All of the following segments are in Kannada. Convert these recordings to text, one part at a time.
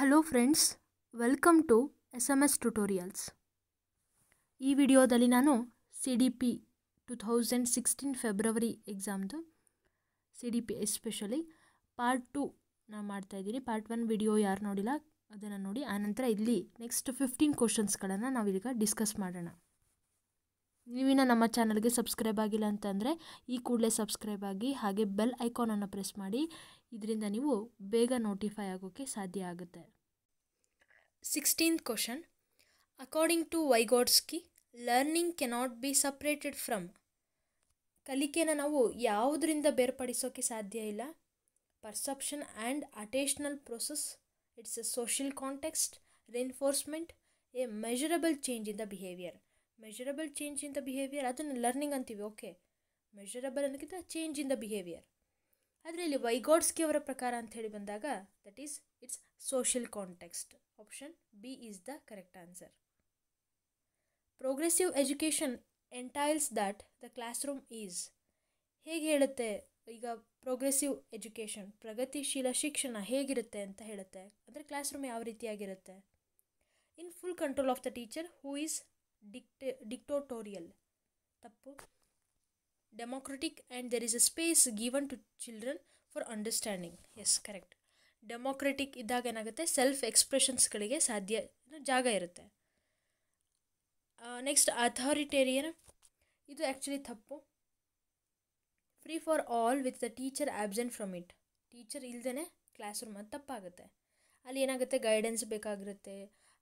Hello friends welcome to S M S tutorials ಈ ವಿಡಿಯೋದಲ್ಲಿ ನಾನು C D P two thousand sixteen February ಎಕ್ಸಾಮ್ದು C D P especially part two ನಾನು ಮಾಡ್ತಾಯಿದ್ದೀನಿ ಪಾರ್ಟ್ ಒನ್ ವಿಡಿಯೋ ಯಾರು ನೋಡಿಲ್ಲ ಅದನ್ನು ನೋಡಿ ಆನಂತರ ಇಲ್ಲಿ ನೆಕ್ಸ್ಟ್ ಫಿಫ್ಟೀನ್ ಕ್ವಶನ್ಸ್ಗಳನ್ನು ಈಗ ಡಿಸ್ಕಸ್ ಮಾಡೋಣ ನೀವಿನ ನಮ್ಮ ಚಾನಲ್ಗೆ ಸಬ್ಸ್ಕ್ರೈಬ್ ಆಗಿಲ್ಲ ಅಂತಂದರೆ ಈ ಕೂಡಲೇ ಸಬ್ಸ್ಕ್ರೈಬ್ ಆಗಿ ಹಾಗೆ ಬೆಲ್ ಐಕಾನನ್ನು ಪ್ರೆಸ್ ಮಾಡಿ ಇದರಿಂದ ನೀವು ಬೇಗ ನೋಟಿಫೈ ಆಗೋಕ್ಕೆ ಸಾಧ್ಯ ಆಗುತ್ತೆ sixteenth question according to Vygotsky learning cannot be separated from ಕಲಿಕೆನ ನಾವು ಯಾವುದರಿಂದ ಬೇರ್ಪಡಿಸೋಕ್ಕೆ ಸಾಧ್ಯ ಇಲ್ಲ perception and attentional process it's a social context reinforcement a measurable change in the behaviour measurable change in the behaviour ಅದನ್ನು ಲರ್ನಿಂಗ್ ಅಂತೀವಿ ಓಕೆ ಮೆಷರಬಲ್ ಅನ್ನೋಕ್ಕಿಂತ ಚೇಂಜ್ ಇನ್ ದ ಬಿಹೇವಿಯರ್ ಆದರೆ ಇಲ್ಲಿ ವೈಗೋಡ್ಸ್ಕಿ ಅವರ ಪ್ರಕಾರ ಅಂತ ಹೇಳಿ ಬಂದಾಗ that is it's social context option B is the correct answer progressive education entails that the classroom is ಹೇಗೆ ಹೇಳುತ್ತೆ ಈಗ ಪ್ರೋಗ್ರೆಸಿವ್ ಎಜುಕೇಷನ್ ಪ್ರಗತಿಶೀಲ ಶಿಕ್ಷಣ ಹೇಗಿರುತ್ತೆ ಅಂತ ಹೇಳುತ್ತೆ ಅಂದರೆ ಕ್ಲಾಸ್ ರೂಮ್ ಯಾವ ರೀತಿಯಾಗಿರುತ್ತೆ in full control of the teacher who is dictate dictatorial ತಪ್ಪು democratic and there is a space given to children for understanding yes correct democratic ಇದ್ದಾಗ ಏನಾಗುತ್ತೆ ಸೆಲ್ಫ್ ಎಕ್ಸ್ಪ್ರೆಷನ್ಸ್ಗಳಿಗೆ ಸಾಧ್ಯ ಜಾಗ ಇರುತ್ತೆ ನೆಕ್ಸ್ಟ್ ಅಥಾರಿಟೇರಿಯನ್ ಇದು ಆ್ಯಕ್ಚುಲಿ ತಪ್ಪು free for all with the teacher absent from it teacher ಇಲ್ದೇ ಕ್ಲಾಸ್ ರೂಮ್ ಅದು ತಪ್ಪಾಗುತ್ತೆ ಅಲ್ಲಿ ಏನಾಗುತ್ತೆ ಗೈಡೆನ್ಸ್ ಬೇಕಾಗಿರುತ್ತೆ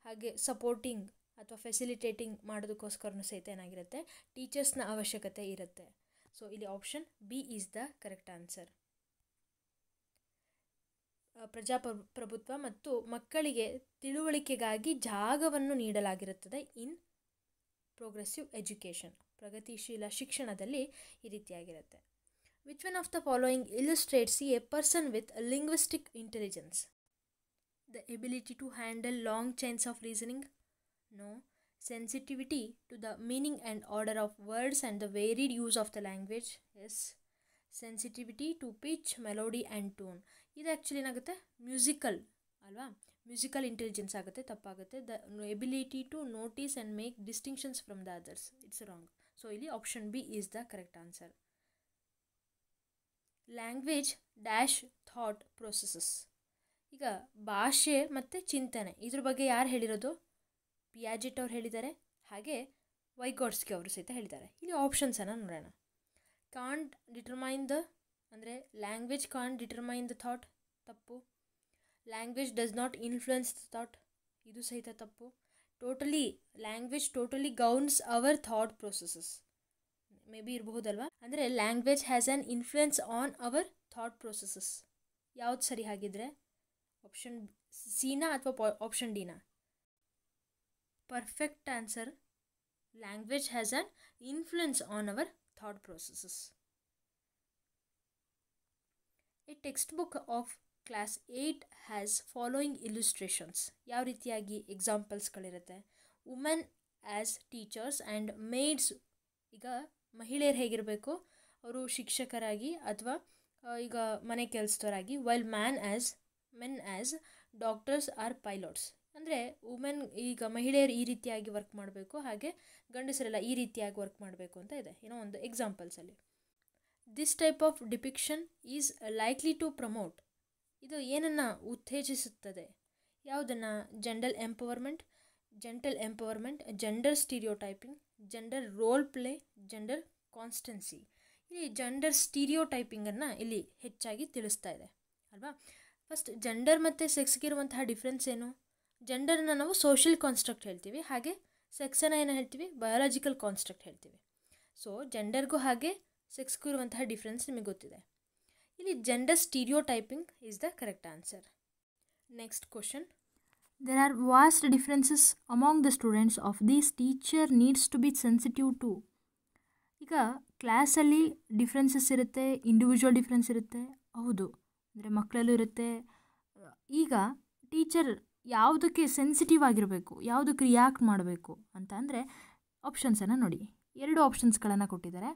ಹಾಗೆ ಸಪೋರ್ಟಿಂಗ್ ಅಥವಾ ಫೆಸಿಲಿಟೇಟಿಂಗ್ ಮಾಡೋದಕ್ಕೋಸ್ಕರನೂ ಸಹಿತ ಏನಾಗಿರುತ್ತೆ ಟೀಚರ್ಸ್ನ ಅವಶ್ಯಕತೆ ಇರುತ್ತೆ ಸೊ ಇಲ್ಲಿ option B is the correct answer ಪ್ರಜಾಪ್ರ ಪ್ರಭುತ್ವ ಮತ್ತು ಮಕ್ಕಳಿಗೆ ತಿಳುವಳಿಕೆಗಾಗಿ ಜಾಗವನ್ನು ನೀಡಲಾಗಿರುತ್ತದೆ ಇನ್ ಪ್ರೋಗ್ರೆಸಿವ್ ಎಜುಕೇಷನ್ ಪ್ರಗತಿಶೀಲ ಶಿಕ್ಷಣದಲ್ಲಿ ಈ ರೀತಿಯಾಗಿರುತ್ತೆ which one of the following illustrates a person with linguistic intelligence the ability to handle long chains of reasoning no sensitivity to the meaning and order of words and the varied use of the language yes sensitivity to pitch melody and tone ಇದು ಆ್ಯಕ್ಚುಲಿ ಏನಾಗುತ್ತೆ ಮ್ಯೂಸಿಕಲ್ ಅಲ್ವಾ ಮ್ಯೂಸಿಕಲ್ ಇಂಟೆಲಿಜೆನ್ಸ್ ಆಗುತ್ತೆ ತಪ್ಪಾಗುತ್ತೆ the ability to notice and make distinctions from the others it's wrong so ಇಲ್ಲಿ option B is the correct answer language dash thought processes ಈಗ ಭಾಷೆ ಮತ್ತು ಚಿಂತನೆ ಇದ್ರ ಬಗ್ಗೆ ಯಾರು ಹೇಳಿರೋದು ಪಿಯಾಜಿಟ್ ಅವ್ರು ಹೇಳಿದ್ದಾರೆ ಹಾಗೆ ವೈಗೋಡ್ಸ್ಕಿ ಅವರು ಸಹಿತ ಹೇಳಿದ್ದಾರೆ ಇಲ್ಲಿ ಆಪ್ಷನ್ಸನ್ನು ನೋಡೋಣ ಕಾಂಟ್ ಡಿಟರ್ಮೈನ್ ದ ಅಂದರೆ language can't determine the thought ತಪ್ಪು language does not influence the thought ಇದು ಸಹಿತ ತಪ್ಪು totally language totally governs our thought processes may be ಇರಬಹುದಲ್ವಾ ಅಂದರೆ language has an influence on our thought processes ಯಾವ್ದು ಸರಿ ಹಾಗಿದ್ರೆ ಆಪ್ಷನ್ ಸಿನಾ ಅಥವಾ ಆಪ್ಷನ್ ಡಿನಾ perfect answer language has an influence on our thought processes a textbook of class eight has following illustrations ಯಾವ ರೀತಿಯಾಗಿ ಎಕ್ಸಾಂಪಲ್ಸ್ಗಳಿರುತ್ತೆ women as teachers and maids ಈಗ ಮಹಿಳೆಯರು ಹೇಗಿರಬೇಕು ಅವರು ಶಿಕ್ಷಕರಾಗಿ ಅಥವಾ ಈಗ ಮನೆ ಕೆಲಸದವರಾಗಿ while man as men as doctors or pilots ಅಂದರೆ ವುಮೆನ್ ಈಗ ಮಹಿಳೆಯರು ಈ ರೀತಿಯಾಗಿ ವರ್ಕ್ ಮಾಡಬೇಕು ಹಾಗೆ ಗಂಡಸರೆಲ್ಲ ಈ ರೀತಿಯಾಗಿ ವರ್ಕ್ ಮಾಡಬೇಕು ಅಂತ ಇದೆ ಏನೋ ಒಂದು ಎಕ್ಸಾಂಪಲ್ಸಲ್ಲಿ this type of depiction is likely to promote ಇದು ಏನನ್ನು ಉತ್ತೇಜಿಸುತ್ತದೆ ಯಾವುದನ್ನು gender empowerment gentle empowerment gender typing gender role play gender constancy ಇಲ್ಲಿ ಜೆಂಡರ್ ಸ್ಟೀರಿಯೋಟೈಪಿಂಗನ್ನು ಇಲ್ಲಿ ಹೆಚ್ಚಾಗಿ ತಿಳಿಸ್ತಾ ಇದೆ ಅಲ್ವಾ ಫಸ್ಟ್ ಜೆಂಡರ್ ಮತ್ತು ಸೆಕ್ಸ್ಗಿರುವಂತಹ ಡಿಫ್ರೆನ್ಸ್ ಏನು ಜೆಂಡರ್ನ ನಾವು ಸೋಷಿಯಲ್ ಕಾನ್ಸ್ಟ್ರಕ್ಟ್ ಹೇಳ್ತೀವಿ ಹಾಗೆ ಸೆಕ್ಸನ್ನು ಏನು ಹೇಳ್ತೀವಿ ಬಯಾಲಜಿಕಲ್ ಕಾನ್ಸ್ಟ್ರಕ್ಟ್ ಹೇಳ್ತೀವಿ ಸೊ ಜೆಂಡರ್ಗೂ ಹಾಗೆ ಸೆಕ್ಸ್ಗೂ ಇರುವಂತಹ ಡಿಫ್ರೆನ್ಸ್ ನಿಮಗೆ ಗೊತ್ತಿದೆ ಇಲ್ಲಿ gender stereotyping is the correct answer next question there are vast differences among the students of these teacher needs to be sensitive to ಈಗ ಕ್ಲಾಸಲ್ಲಿ ಡಿಫ್ರೆನ್ಸಸ್ ಇರುತ್ತೆ ಇಂಡಿವಿಜುವಲ್ ಡಿಫ್ರೆನ್ಸ್ ಇರುತ್ತೆ ಹೌದು ಅಂದರೆ ಮಕ್ಕಳಲ್ಲೂ ಇರುತ್ತೆ ಈಗ ಟೀಚರ್ ಯಾವುದಕ್ಕೆ ಸೆನ್ಸಿಟಿವ್ ಆಗಿರಬೇಕು ಯಾವುದಕ್ಕೆ ರಿಯಾಕ್ಟ್ ಮಾಡಬೇಕು ಅಂತ ಅಂದರೆ ಆಪ್ಷನ್ಸನ್ನು ನೋಡಿ ಎರಡು ಆಪ್ಷನ್ಸ್ಗಳನ್ನು ಕೊಟ್ಟಿದ್ದಾರೆ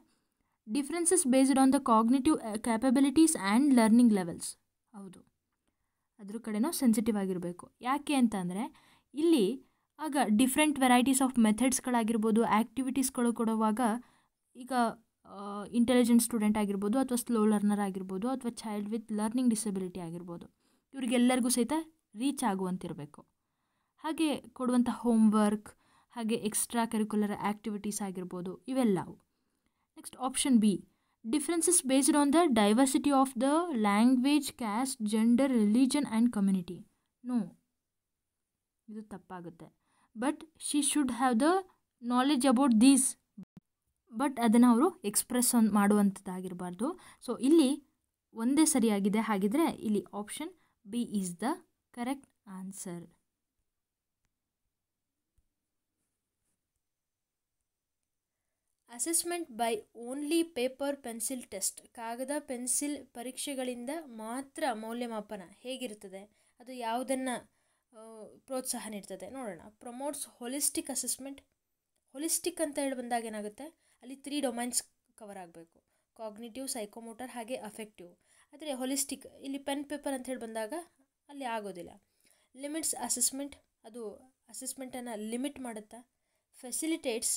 differences based on the cognitive capabilities and learning levels ಹೌದು ಅದ್ರ ಕಡೆನೂ ಸೆನ್ಸಿಟಿವ್ ಆಗಿರಬೇಕು ಯಾಕೆ ಅಂತ ಅಂದರೆ ಇಲ್ಲಿ ಆಗ ಡಿಫ್ರೆಂಟ್ ವೆರೈಟೀಸ್ ಆಫ್ ಮೆಥಡ್ಸ್ಗಳಾಗಿರ್ಬೋದು ಆ್ಯಕ್ಟಿವಿಟೀಸ್ಗಳು ಕೊಡುವಾಗ ಈಗ ಇಂಟೆಲಿಜೆಂಟ್ ಸ್ಟೂಡೆಂಟ್ ಆಗಿರ್ಬೋದು ಅಥವಾ ಸ್ಲೋ ಲರ್ನರ್ ಆಗಿರ್ಬೋದು ಅಥವಾ ಚೈಲ್ಡ್ ವಿತ್ ಲರ್ನಿಂಗ್ ಡಿಸಬಿಲಿಟಿ ಆಗಿರ್ಬೋದು ಇವ್ರಿಗೆಲ್ಲರಿಗೂ ಸಹಿತ ರೀಚ್ ಆಗುವಂತಿರಬೇಕು ಹಾಗೆ ಕೊಡುವಂಥ ಹೋಮ್ವರ್ಕ್ ಹಾಗೆ ಎಕ್ಸ್ಟ್ರಾ ಕರಿಕ್ಯುಲರ್ ಆ್ಯಕ್ಟಿವಿಟೀಸ್ ಆಗಿರ್ಬೋದು ಇವೆಲ್ಲವು next option B differences based on the diversity of the language caste gender religion and community no ಇದು ತಪ್ಪಾಗುತ್ತೆ but she should have the knowledge about these but ಅದನ್ನು ಅವರು ಎಕ್ಸ್ಪ್ರೆಸ್ ಮಾಡುವಂಥದ್ದಾಗಿರಬಾರ್ದು ಸೊ ಇಲ್ಲಿ ಒಂದೇ ಸರಿಯಾಗಿದೆ ಹಾಗಿದ್ರೆ ಇಲ್ಲಿ option B is the correct answer assessment by only paper pencil test ಕಾಗದ ಪೆನ್ಸಿಲ್ ಪರೀಕ್ಷೆಗಳಿಂದ ಮಾತ್ರ ಮೌಲ್ಯಮಾಪನ ಹೇಗಿರುತ್ತದೆ ಅದು ಯಾವುದನ್ನು ಪ್ರೋತ್ಸಾಹ ನೀಡ್ತದೆ ನೋಡೋಣ ಪ್ರಮೋಟ್ಸ್ ಹೊಲಿಸ್ಟಿಕ್ ಅಸೆಸ್ಮೆಂಟ್ ಹೊಲಿಸ್ಟಿಕ್ ಅಂತ ಹೇಳಿ ಬಂದಾಗ ಏನಾಗುತ್ತೆ ಅಲ್ಲಿ ತ್ರೀ ಡೊಮೈನ್ಸ್ ಕವರ್ ಆಗಬೇಕು ಕಾಗ್ನಿಟಿವ್ ಸೈಕೋಮೋಟರ್ ಹಾಗೆ ಅಫೆಕ್ಟಿವ್ ಆದರೆ ಹೊಲಿಸ್ಟಿಕ್ ಇಲ್ಲಿ ಪೆನ್ ಪೇಪರ್ ಅಂತ ಹೇಳಿ ಬಂದಾಗ ಅಲ್ಲಿ ಆಗೋದಿಲ್ಲ ಲಿಮಿಟ್ಸ್ ಅಸೆಸ್ಮೆಂಟ್ ಅದು ಅಸೆಸ್ಮೆಂಟನ್ನು ಲಿಮಿಟ್ ಮಾಡುತ್ತಾ facilitates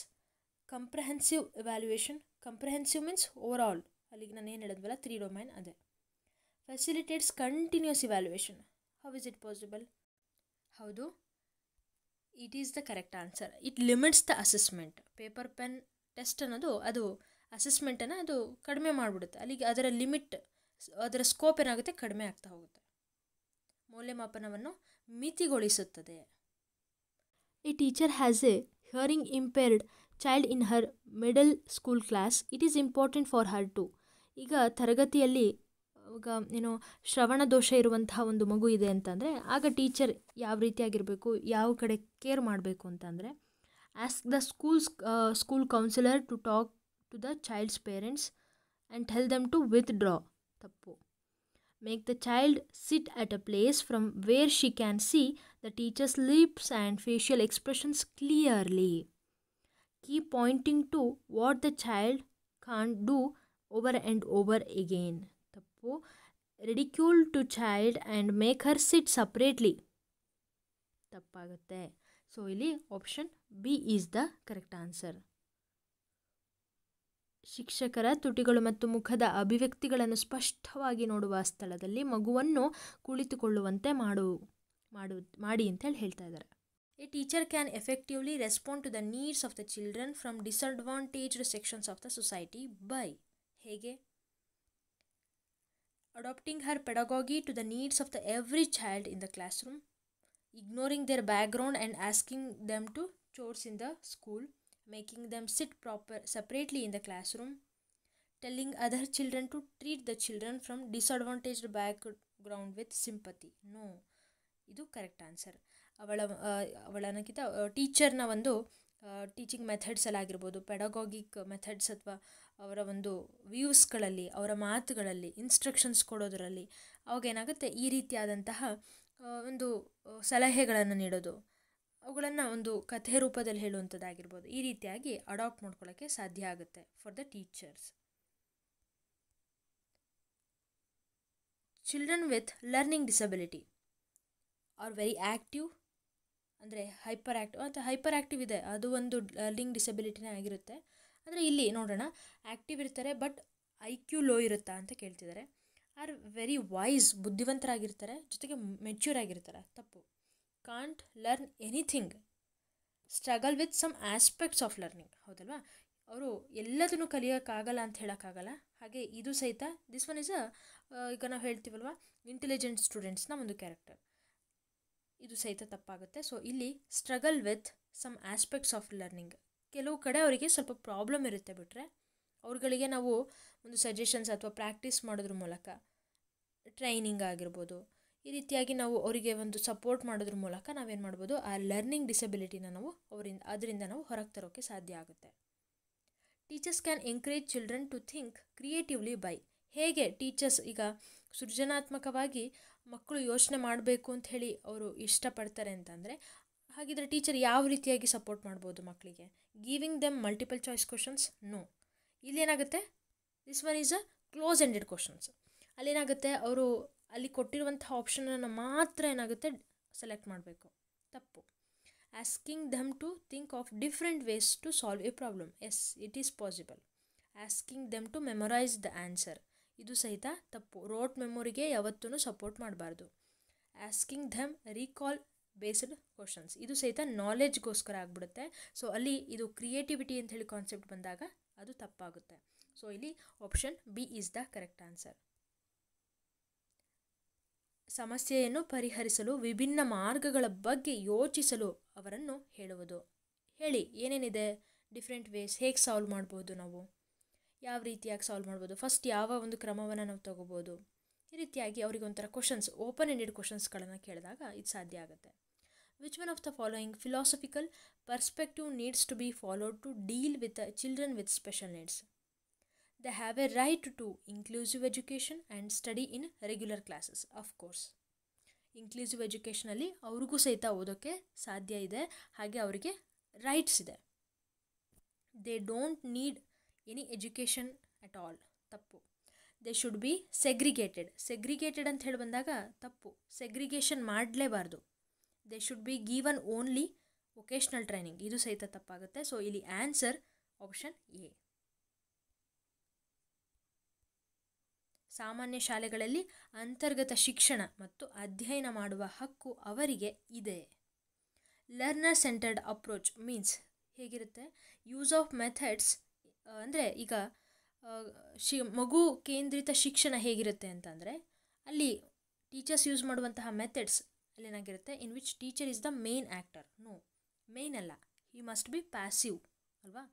comprehensive evaluation comprehensive means over all ಅಲ್ಲಿಗೆ ನಾನು ಏನು ಹೇಳಿದ್ವಲ್ಲ ತ್ರೀ ಡೊಮೈನ್ ಅದೇ facilitates continuous evaluation how is it possible ಹೌದು it is the correct answer it limits the assessment paper pen test ಅನ್ನೋದು ಅದು ಅಸೆಸ್ಮೆಂಟನ್ನು ಅದು ಕಡಿಮೆ ಮಾಡಿಬಿಡುತ್ತೆ ಅಲ್ಲಿಗೆ ಅದರ ಲಿಮಿಟ್ ಅದರ ಸ್ಕೋಪ್ ಏನಾಗುತ್ತೆ ಕಡಿಮೆ ಆಗ್ತಾ ಹೋಗುತ್ತೆ ಮೌಲ್ಯಮಾಪನವನ್ನು ಮಿತಿಗೊಳಿಸುತ್ತದೆ a teacher has a hearing impaired child in her middle school class it is important for her to ಈಗ ತರಗತಿಯಲ್ಲಿ ಈಗ ಏನು ಶ್ರವಣ ದೋಷ ಇರುವಂತಹ ಒಂದು ಮಗು ಇದೆ ಅಂತಂದರೆ ಆಗ ಟೀಚರ್ ಯಾವ ರೀತಿಯಾಗಿರಬೇಕು ಯಾವ ಕಡೆ ಕೇರ್ ಮಾಡಬೇಕು ಅಂತಂದರೆ as the schools school counsellor to talk to the child's parents and tell them to withdraw ತಪ್ಪು Make the child sit at a place from where she can see the teacher's lips and facial expressions clearly. Keep pointing to what the child can't do over and over again. Tappu, ridicule to child and make her sit separately. ತಪ್ಪಾಗುತ್ತೆ so option B is the correct answer. ಶಿಕ್ಷಕರ ತುಟಿಗಳು ಮತ್ತು ಮುಖದ ಅಭಿವ್ಯಕ್ತಿಗಳನ್ನು ಸ್ಪಷ್ಟವಾಗಿ ನೋಡುವ ಸ್ಥಳದಲ್ಲಿ ಮಗುವನ್ನು ಕುಳಿತುಕೊಳ್ಳುವಂತೆ ಮಾಡು ಮಾಡು ಮಾಡಿ ಅಂತೇಳಿ ಹೇಳ್ತಾ ಇದ್ದಾರೆ a teacher can effectively respond to the needs of the children from disadvantaged sections of the society by ಹೇಗೆ adapting her pedagogy to the needs of the every child in the classroom ignoring their background and asking them to chores in the school making them sit proper separately in the classroom, telling other children to treat the children from disadvantaged background with sympathy. No, ಇದು ಕರೆಕ್ಟ್ ಆನ್ಸರ್ ಅವಳ ಅವಳನ್ನಕ್ಕಿಂತ ಟೀಚರ್ನ ಒಂದು ಟೀಚಿಂಗ್ ಮೆಥಡ್ಸ್ ಎಲ್ಲ ಆಗಿರ್ಬೋದು ಪೆಡಗಾಗಿಕ್ ಮೆಥಡ್ಸ್ ಅಥವಾ ಅವರ ಒಂದು ವ್ಯೂಸ್ಗಳಲ್ಲಿ ಅವರ ಮಾತುಗಳಲ್ಲಿ ಇನ್ಸ್ಟ್ರಕ್ಷನ್ಸ್ ಕೊಡೋದರಲ್ಲಿ ಅವಾಗೇನಾಗುತ್ತೆ ಈ ರೀತಿಯಾದಂತಹ ಒಂದು ಸಲಹೆಗಳನ್ನು ನೀಡೋದು ಅವುಗಳನ್ನು ಒಂದು ಕಥೆ ರೂಪದಲ್ಲಿ ಹೇಳುವಂಥದ್ದಾಗಿರ್ಬೋದು ಈ ರೀತಿಯಾಗಿ ಅಡಾಪ್ಟ್ ಮಾಡ್ಕೊಳ್ಳೋಕ್ಕೆ ಸಾಧ್ಯ ಆಗುತ್ತೆ for the teachers children with learning disability are very active ಅಂದರೆ ಹೈಪರ್ ಆ್ಯಕ್ಟಿವ್ ಮತ್ತು ಹೈಪರ್ ಆ್ಯಕ್ಟಿವ್ ಇದೆ ಅದು ಒಂದು ಲರ್ನಿಂಗ್ ಡಿಸಬಿಲಿಟಿನೇ ಆಗಿರುತ್ತೆ ಅಂದರೆ ಇಲ್ಲಿ ನೋಡೋಣ ಆ್ಯಕ್ಟಿವ್ ಇರ್ತಾರೆ ಬಟ್ ಐ ಕ್ಯೂ ಲೋ ಇರುತ್ತಾ ಅಂತ ಕೇಳ್ತಿದ್ದಾರೆ ಆರ್ ವೆರಿ ವೈಸ್ ಬುದ್ಧಿವಂತರಾಗಿರ್ತಾರೆ ಜೊತೆಗೆ ಮೆಚ್ಯೂರ್ ಆಗಿರ್ತಾರೆ ತಪ್ಪು can't learn anything struggle with some aspects of learning ಹೌದಲ್ವಾ ಅವರು ಎಲ್ಲದನ್ನು ಕಲಿಯೋಕ್ಕಾಗಲ್ಲ ಅಂತ ಹೇಳೋಕ್ಕಾಗಲ್ಲ ಹಾಗೆ ಇದು ಸಹಿತ ದಿಸ್ ಒನ್ ಇಸ್ ಅ ಈಗ ನಾವು ಹೇಳ್ತೀವಲ್ವ ಇಂಟೆಲಿಜೆಂಟ್ ಸ್ಟೂಡೆಂಟ್ಸ್ನ ಒಂದು ಕ್ಯಾರೆಕ್ಟರ್ ಇದು ಸಹಿತ ತಪ್ಪಾಗುತ್ತೆ ಸೊ ಇಲ್ಲಿ struggle with some aspects of learning ಕೆಲವು ಕಡೆ ಅವರಿಗೆ ಸ್ವಲ್ಪ ಪ್ರಾಬ್ಲಮ್ ಇರುತ್ತೆ ಬಿಟ್ಟರೆ ಅವ್ರಗಳಿಗೆ ನಾವು ಒಂದು ಸಜೆಷನ್ಸ್ ಅಥವಾ ಪ್ರಾಕ್ಟೀಸ್ ಮಾಡೋದ್ರ ಮೂಲಕ ಟ್ರೈನಿಂಗ್ ಆಗಿರ್ಬೋದು ಈ ರೀತಿಯಾಗಿ ನಾವು ಅವರಿಗೆ ಒಂದು ಸಪೋರ್ಟ್ ಮಾಡೋದ್ರ ಮೂಲಕ ನಾವೇನು ಮಾಡ್ಬೋದು ಆ ಲರ್ನಿಂಗ್ ಡಿಸಬಿಲಿಟಿನ ನಾವು ಅವರಿಂದ ಅದರಿಂದ ನಾವು ಹೊರಗೆ ತರೋಕ್ಕೆ ಸಾಧ್ಯ ಆಗುತ್ತೆ teachers can encourage children to think creatively by ಹೇಗೆ ಟೀಚರ್ಸ್ ಈಗ ಸೃಜನಾತ್ಮಕವಾಗಿ ಮಕ್ಕಳು ಯೋಚನೆ ಮಾಡಬೇಕು ಅಂತ ಹೇಳಿ ಅವರು ಇಷ್ಟಪಡ್ತಾರೆ ಅಂತಂದರೆ ಹಾಗಿದ್ರೆ ಟೀಚರ್ ಯಾವ ರೀತಿಯಾಗಿ ಸಪೋರ್ಟ್ ಮಾಡ್ಬೋದು ಮಕ್ಕಳಿಗೆ giving them multiple choice questions no ಇಲ್ಲೇನಾಗುತ್ತೆ this one is a close ended questions ಅಲ್ಲೇನಾಗುತ್ತೆ ಅವರು ಅಲ್ಲಿ ಕೊಟ್ಟಿರುವಂಥ ಆಪ್ಷನನ್ನು ಮಾತ್ರ ಏನಾಗುತ್ತೆ ಸೆಲೆಕ್ಟ್ ಮಾಡಬೇಕು ತಪ್ಪು asking them to think of different ways to solve a problem as it is possible asking them to memorise the answer ಇದು ಸಹಿತ ತಪ್ಪು ರೋಟ್ ಮೆಮೊರಿಗೆ ಯಾವತ್ತೂ ಸಪೋರ್ಟ್ ಮಾಡಬಾರ್ದು asking them recall based questions ಇದು ಸಹಿತ ನಾಲೆಜ್ಗೋಸ್ಕರ ಆಗಿಬಿಡುತ್ತೆ ಸೊ ಅಲ್ಲಿ ಇದು ಕ್ರಿಯೇಟಿವಿಟಿ ಅಂತ ಹೇಳಿ ಕಾನ್ಸೆಪ್ಟ್ ಬಂದಾಗ ಅದು ತಪ್ಪಾಗುತ್ತೆ ಸೊ ಇಲ್ಲಿ option B is the correct answer ಸಮಸ್ಯೆಯನ್ನು ಪರಿಹರಿಸಲು ವಿಭಿನ್ನ ಮಾರ್ಗಗಳ ಬಗ್ಗೆ ಯೋಚಿಸಲು ಅವರನ್ನು ಹೇಳುವುದು ಹೇಳಿ ಏನೇನಿದೆ ಡಿಫ್ರೆಂಟ್ ವೇಸ್ ಹೇಗೆ ಸಾಲ್ವ್ ಮಾಡ್ಬೋದು ನಾವು ಯಾವ ರೀತಿಯಾಗಿ ಸಾಲ್ವ್ ಮಾಡ್ಬೋದು ಫಸ್ಟ್ ಯಾವ ಒಂದು ಕ್ರಮವನ್ನು ನಾವು ತಗೋಬೋದು ಈ ರೀತಿಯಾಗಿ ಅವರಿಗೆ ಒಂಥರ ಕ್ವಶನ್ಸ್ ಓಪನ್ ಎಂಡೆಡ್ ಕ್ವಶನ್ಸ್ಗಳನ್ನು ಕೇಳಿದಾಗ ಇದು ಸಾಧ್ಯ ಆಗುತ್ತೆ which one of the following philosophical perspective needs to be followed to deal with children with special needs They have a right to inclusive education and study in regular classes of course inclusive ಎಜುಕೇಷನಲ್ಲಿ ಅವ್ರಿಗೂ ಸಹಿತ ಓದೋಕ್ಕೆ ಸಾಧ್ಯ ಇದೆ ಹಾಗೆ ಅವರಿಗೆ ರೈಟ್ಸ್ ಇದೆ they don't need any education at all ತಪ್ಪು they should be segregated segregated ಅಂತ ಹೇಳಿ ಬಂದಾಗ ತಪ್ಪು ಸೆಗ್ರಿಗೇಷನ್ ಮಾಡಲೇಬಾರ್ದು they should be given only vocational training ಇದು ಸಹಿತ ತಪ್ಪಾಗುತ್ತೆ ಸೊ ಇಲ್ಲಿ ಆನ್ಸರ್ ಆಪ್ಷನ್ ಎ ಸಾಮಾನ್ಯ ಶಾಲೆಗಳಲ್ಲಿ ಅಂತರ್ಗತ ಶಿಕ್ಷಣ ಮತ್ತು ಅಧ್ಯಯನ ಮಾಡುವ ಹಕ್ಕು ಅವರಿಗೆ ಇದೆ ಲರ್ನರ್ ಸೆಂಟರ್ಡ್ ಅಪ್ರೋಚ್ ಮೀನ್ಸ್ ಹೇಗಿರುತ್ತೆ ಯೂಸ್ ಆಫ್ ಮೆಥಡ್ಸ್ ಅಂದರೆ ಈಗ ಶಿ ಮಗು ಕೇಂದ್ರಿತ ಶಿಕ್ಷಣ ಹೇಗಿರುತ್ತೆ ಅಂತಂದರೆ ಅಲ್ಲಿ ಟೀಚರ್ಸ್ ಯೂಸ್ ಮಾಡುವಂತಹ ಮೆಥಡ್ಸ್ ಏನಾಗಿರುತ್ತೆ in which teacher is the main actor no main ಅಲ್ಲ ಹಿ ಮಸ್ಟ್ ಬಿ ಪ್ಯಾಸಿವ್ ಅಲ್ವಾ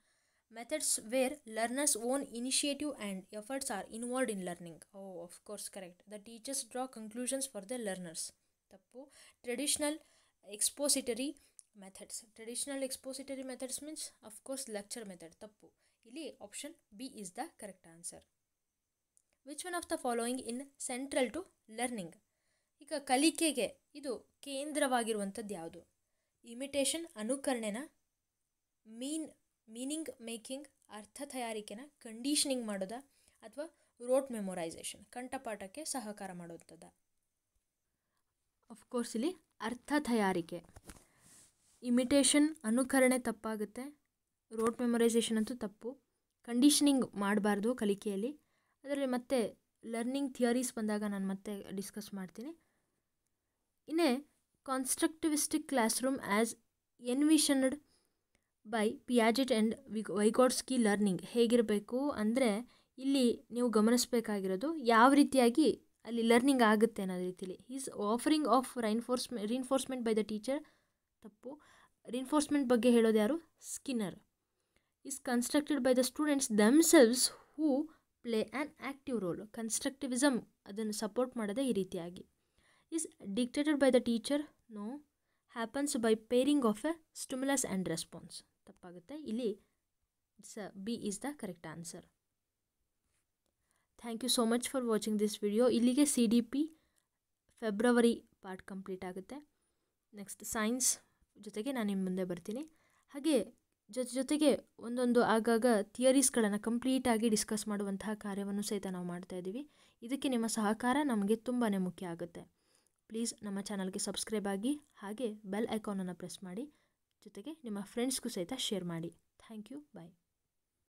methods where learners own initiative and efforts are involved in learning oh of course correct the teachers draw conclusions for the learners tappu traditional expository methods traditional expository methods means of course lecture method tappu ಇಲ್ಲಿ option B is the correct answer which one of the following in central to learning ಈಗ ಕಲಿಕೆಗೆ ಇದು ಕೇಂದ್ರವಾಗಿರುವಂಥದ್ದು ಯಾವುದು ಇಮಿಟೇಷನ್ ಅನುಕರಣೆನ mean ಮೀನಿಂಗ್ ಮೇಕಿಂಗ್ ಅರ್ಥ ತಯಾರಿಕೆನ ಕಂಡೀಷನಿಂಗ್ ಮಾಡೋದಾ ಅಥವಾ ರೋಟ್ ಮೆಮೊರೈಸೇಷನ್ ಕಂಠಪಾಠಕ್ಕೆ ಸಹಕಾರ ಮಾಡುವಂಥದ್ದು ಅಫ್ಕೋರ್ಸ್ ಇಲ್ಲಿ ಅರ್ಥ ತಯಾರಿಕೆ ಇಮಿಟೇಷನ್ ಅನುಕರಣೆ ತಪ್ಪಾಗುತ್ತೆ ರೋಟ್ ಮೆಮೊರೈಸೇಷನ್ ಅಂತೂ ತಪ್ಪು ಕಂಡೀಷನಿಂಗ್ ಮಾಡಬಾರ್ದು ಕಲಿಕೆಯಲ್ಲಿ ಅದರಲ್ಲಿ ಮತ್ತೆ ಲರ್ನಿಂಗ್ ಥಿಯರೀಸ್ ಬಂದಾಗ ನಾನು ಮತ್ತೆ ಡಿಸ್ಕಸ್ ಮಾಡ್ತೀನಿ ಇನ್ನೇ constructivistic classroom as envisioned by Piaget and Vygotsky learning ಹೇಗಿರಬೇಕು ಅಂದರೆ ಇಲ್ಲಿ ನೀವು ಗಮನಿಸಬೇಕಾಗಿರೋದು ಯಾವ ರೀತಿಯಾಗಿ ಅಲ್ಲಿ ಲರ್ನಿಂಗ್ ಆಗುತ್ತೆ ಅನ್ನೋ ರೀತಿಲಿ is offering of reinforcement reinforcement by the teacher ತಪ್ಪು ರಿನ್ಫೋರ್ಸ್ಮೆಂಟ್ ಬಗ್ಗೆ ಹೇಳೋದು ಯಾರು Skinner is constructed by the students themselves who play an active role constructivism ಅದನ್ನು ಸಪೋರ್ಟ್ ಮಾಡೋದೇ ಈ ರೀತಿಯಾಗಿ is dictated by the teacher no happens by pairing of a stimulus and response ತಪ್ಪಾಗುತ್ತೆ ಇಲ್ಲಿ so B is the correct answer thank you so much for watching this video ಇಲ್ಲಿಗೆ C D P February part complete ಆಗುತ್ತೆ ನೆಕ್ಸ್ಟ್ ಸೈನ್ಸ್ ಜೊತೆಗೆ ನಾನು ನಿಮ್ಮ ಮುಂದೆ ಬರ್ತೀನಿ ಹಾಗೆ ಜೊತೆ ಜೊತೆಗೆ ಒಂದೊಂದು ಆಗಾಗ ಥಿಯರೀಸ್ಗಳನ್ನು ಕಂಪ್ಲೀಟಾಗಿ ಡಿಸ್ಕಸ್ ಮಾಡುವಂತಹ ಕಾರ್ಯವನ್ನು ಸಹಿತ ನಾವು ಮಾಡ್ತಾ ಇದ್ದೀವಿ ಇದಕ್ಕೆ ನಿಮ್ಮ ಸಹಕಾರ ನಮಗೆ ತುಂಬಾ ಮುಖ್ಯ ಆಗುತ್ತೆ ಪ್ಲೀಸ್ ನಮ್ಮ ಚಾನಲ್ಗೆ ಸಬ್ಸ್ಕ್ರೈಬ್ ಆಗಿ ಹಾಗೆ ಬೆಲ್ ಐಕಾನನ್ನು ಪ್ರೆಸ್ ಮಾಡಿ ಜೊತೆಗೆ ನಿಮ್ಮ ಫ್ರೆಂಡ್ಸ್ಗೂ ಸಹಿತ ಶೇರ್ ಮಾಡಿ ಥ್ಯಾಂಕ್ ಯು ಬಾಯ್